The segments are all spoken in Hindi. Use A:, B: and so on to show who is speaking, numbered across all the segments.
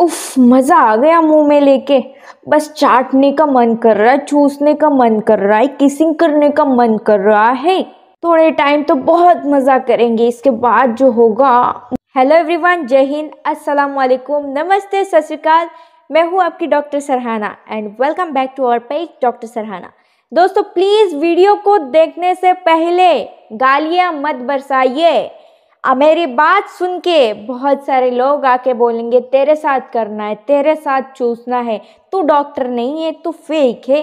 A: उफ मज़ा आ गया मुंह में लेके बस चाटने का मन कर रहा है चूसने का मन कर रहा है किसिंग करने का मन कर रहा है थोड़े टाइम तो बहुत मज़ा करेंगे इसके बाद जो होगा हेलो एवरीवन जय हिंद अस्सलाम वालेकुम नमस्ते सत श्रीकाल मैं हूँ आपकी doctor Sarahana and welcome back to our page doctor Sarahana दोस्तों प्लीज़ वीडियो को देखने से पहले गालियाँ मत बरसाइए मेरी बात सुन के बहुत सारे लोग आके बोलेंगे तेरे साथ करना है तेरे साथ चूसना है तू डॉक्टर नहीं है तू फेक है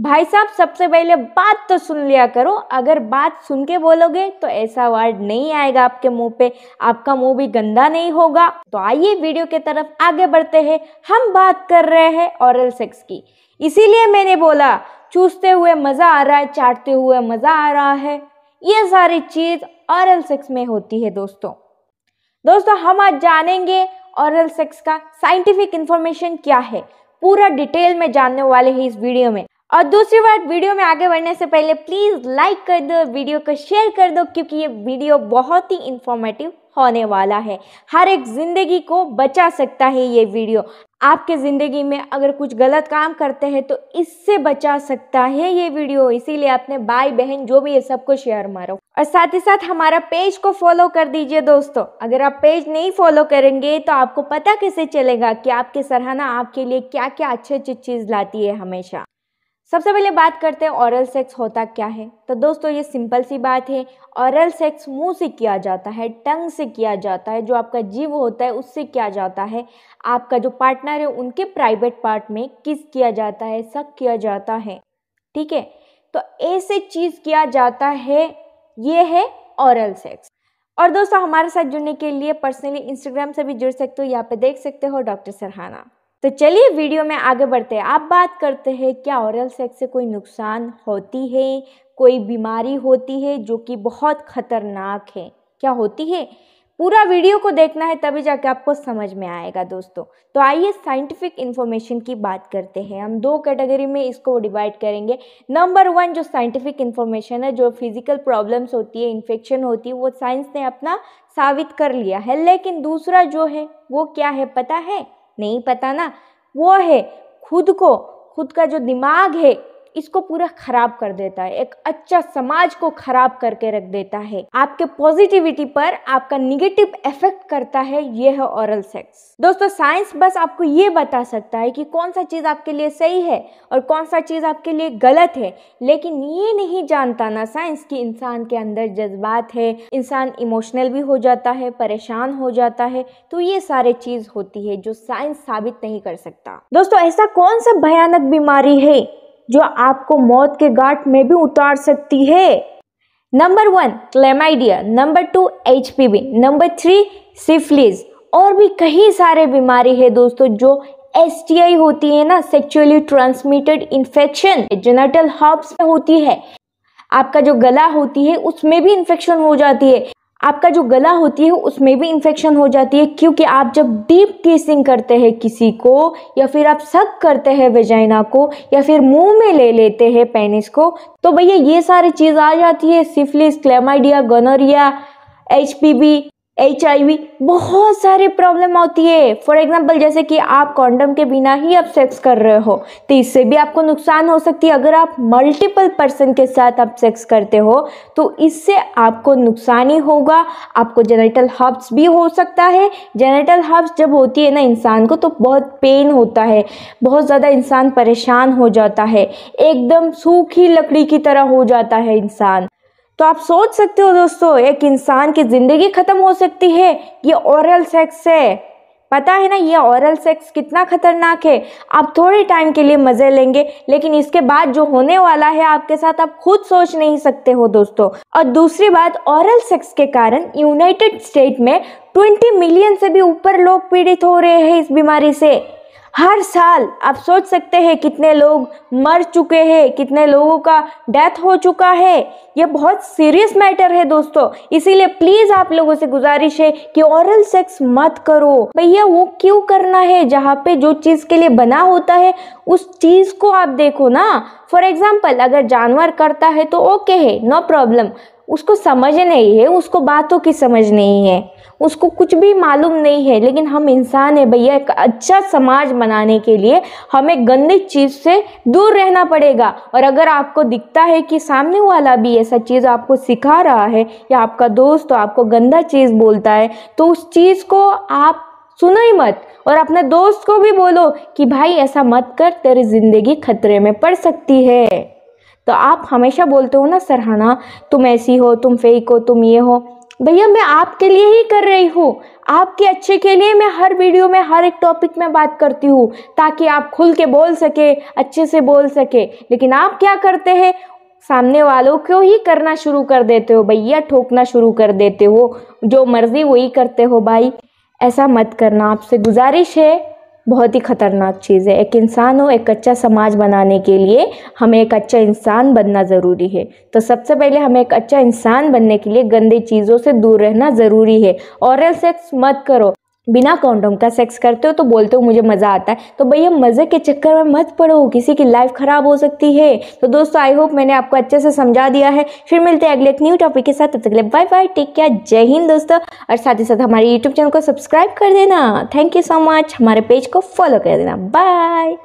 A: भाई साहब सबसे पहले बात तो सुन लिया करो अगर बात सुन के बोलोगे तो ऐसा वर्ड नहीं आएगा आपके मुंह पे आपका मुंह भी गंदा नहीं होगा तो आइए वीडियो के तरफ आगे बढ़ते हैं हम बात कर रहे हैं औरल सेक्स की इसीलिए मैंने बोला चूसते हुए मज़ा आ रहा है चाटते हुए मज़ा आ रहा है ये सारी चीज़ ऑरल सेक्स में होती है दोस्तों दोस्तों हम आज जानेंगे ऑरल सेक्स का साइंटिफिक इंफॉर्मेशन क्या है पूरा डिटेल में जानने वाले हैं इस वीडियो में और दूसरी बात वीडियो में आगे बढ़ने से पहले प्लीज़ लाइक कर दो वीडियो को शेयर कर दो क्योंकि ये वीडियो बहुत ही इन्फॉर्मेटिव होने वाला है हर एक ज़िंदगी को बचा सकता है ये वीडियो आपके ज़िंदगी में अगर कुछ गलत काम करते हैं तो इससे बचा सकता है ये वीडियो इसीलिए अपने भाई बहन जो भी है सबको शेयर मारो और साथ ही साथ हमारा पेज को फॉलो कर दीजिए दोस्तों अगर आप पेज नहीं फॉलो करेंगे तो आपको पता कैसे चलेगा कि आपकी सराहना आपके लिए क्या क्या अच्छी अच्छी चीज़ लाती है हमेशा सबसे पहले बात करते हैं औरल सेक्स होता क्या है तो दोस्तों ये सिंपल सी बात है औरल सेक्स मुंह से किया जाता है टंग से किया जाता है जो आपका जीव होता है उससे किया जाता है आपका जो पार्टनर है उनके प्राइवेट पार्ट में किस किया जाता है सक किया जाता है ठीक है तो ऐसे चीज़ किया जाता है ये है औरल सेक्स और दोस्तों हमारे साथ जुड़ने के लिए पर्सनली इंस्टाग्राम से भी जुड़ सकते हो यहाँ पे देख सकते हो डॉक्टर सरहाना तो चलिए वीडियो में आगे बढ़ते हैं आप बात करते हैं क्या औरल सेक्स से कोई नुकसान होती है कोई बीमारी होती है जो कि बहुत खतरनाक है क्या होती है पूरा वीडियो को देखना है तभी जाके आपको समझ में आएगा दोस्तों तो आइए साइंटिफिक इन्फॉर्मेशन की बात करते हैं हम दो कैटेगरी में इसको डिवाइड करेंगे नंबर वन जो साइंटिफिक इन्फॉर्मेशन है जो फिजिकल प्रॉब्लम्स होती है इन्फेक्शन होती है वो साइंस ने अपना साबित कर लिया है लेकिन दूसरा जो है वो क्या है पता है नहीं पता ना वो है खुद को खुद का जो दिमाग है इसको पूरा खराब कर देता है एक अच्छा समाज को खराब करके रख देता है आपके पॉजिटिविटी पर आपका निगेटिव इफेक्ट करता है ये है ओरल सेक्स दोस्तों साइंस बस आपको ये बता सकता है कि कौन सा चीज आपके लिए सही है और कौन सा चीज आपके लिए गलत है लेकिन ये नहीं जानता ना साइंस की इंसान के अंदर जज्बात है इंसान इमोशनल भी हो जाता है परेशान हो जाता है तो ये सारे चीज होती है जो साइंस साबित नहीं कर सकता दोस्तों ऐसा कौन सा भयानक बीमारी है जो आपको मौत के घाट में भी उतार सकती है number one chlamydia number two H number three syphilis और भी कई सारे बीमारी है दोस्तों जो एस होती है ना sexually transmitted infection genital herpes में होती है आपका जो गला होती है उसमें भी इन्फेक्शन हो जाती है आपका जो गला होती है उसमें भी इन्फेक्शन हो जाती है क्योंकि आप जब डीप किसिंग करते हैं किसी को या फिर आप सक करते हैं वेजाइना को या फिर मुंह में ले लेते हैं पेनिस को तो भैया ये सारी चीज़ आ जाती है syphilis chlamydia gonorrhoea H H बहुत सारे प्रॉब्लम होती है फॉर एग्जाम्पल जैसे कि आप कॉन्डम के बिना ही अब सेक्स कर रहे हो तो इससे भी आपको नुकसान हो सकती है अगर आप मल्टीपल पर्सन के साथ अब सेक्स करते हो तो इससे आपको नुकसान ही होगा आपको जेनेटल हब्स भी हो सकता है जेनेटल हब्स जब होती है ना इंसान को तो बहुत पेन होता है बहुत ज़्यादा इंसान परेशान हो जाता है एकदम सूखी लकड़ी की तरह हो जाता है इंसान तो आप सोच सकते हो दोस्तों एक इंसान की ज़िंदगी ख़त्म हो सकती है ये औरल सेक्स है पता है ना ये औरल सेक्स कितना खतरनाक है आप थोड़े टाइम के लिए मज़े लेंगे लेकिन इसके बाद जो होने वाला है आपके साथ आप खुद सोच नहीं सकते हो दोस्तों और दूसरी बात औरल सेक्स के कारण यूनाइटेड स्टेट में 20 मिलियन से भी ऊपर लोग पीड़ित हो रहे हैं इस बीमारी से हर साल आप सोच सकते हैं कितने लोग मर चुके हैं कितने लोगों का डेथ हो चुका है यह बहुत सीरियस मैटर है दोस्तों इसीलिए प्लीज़ आप लोगों से गुजारिश है कि औरल सेक्स मत करो भैया वो क्यों करना है जहाँ पे जो चीज़ के लिए बना होता है उस चीज़ को आप देखो ना फॉर एग्जाम्पल अगर जानवर करता है तो ओके है नो प्रॉब्लम उसको समझ नहीं है उसको बातों की समझ नहीं है उसको कुछ भी मालूम नहीं है लेकिन हम इंसान हैं भैया एक अच्छा समाज बनाने के लिए हमें गंदी चीज़ से दूर रहना पड़ेगा और अगर आपको दिखता है कि सामने वाला भी ऐसा चीज़ आपको सिखा रहा है या आपका दोस्त तो आपको गंदा चीज़ बोलता है तो उस चीज़ को आप सुनो ही मत और अपने दोस्त को भी बोलो कि भाई ऐसा मत कर तेरी ज़िंदगी खतरे में पड़ सकती है तो आप हमेशा बोलते हो ना सरहाना तुम ऐसी हो तुम फेक हो तुम ये हो भैया मैं आपके लिए ही कर रही हूँ आपके अच्छे के लिए मैं हर वीडियो में हर एक टॉपिक में बात करती हूँ ताकि आप खुल के बोल सके अच्छे से बोल सके लेकिन आप क्या करते हैं सामने वालों को ही करना शुरू कर देते हो भैया ठोकना शुरू कर देते हो जो मर्ज़ी वही करते हो भाई ऐसा मत करना आपसे गुजारिश है बहुत ही ख़तरनाक चीज़ है एक इंसान हो एक अच्छा समाज बनाने के लिए हमें एक अच्छा इंसान बनना ज़रूरी है तो सबसे पहले हमें एक अच्छा इंसान बनने के लिए गंदी चीज़ों से दूर रहना ज़रूरी है और सेक्स मत करो बिना कॉन्डोम का सेक्स करते हो तो बोलते हो मुझे मज़ा आता है तो भैया मज़े के चक्कर में मत पड़ो किसी की लाइफ ख़राब हो सकती है तो दोस्तों आई होप मैंने आपको अच्छे से समझा दिया है फिर मिलते हैं अगले एक न्यू टॉपिक के साथ तब तक बाय बाय टेक केयर जय हिंद दोस्तों और साथ ही साथ हमारे यूट्यूब चैनल को सब्सक्राइब कर देना थैंक यू सो मच हमारे पेज को फॉलो कर देना बाय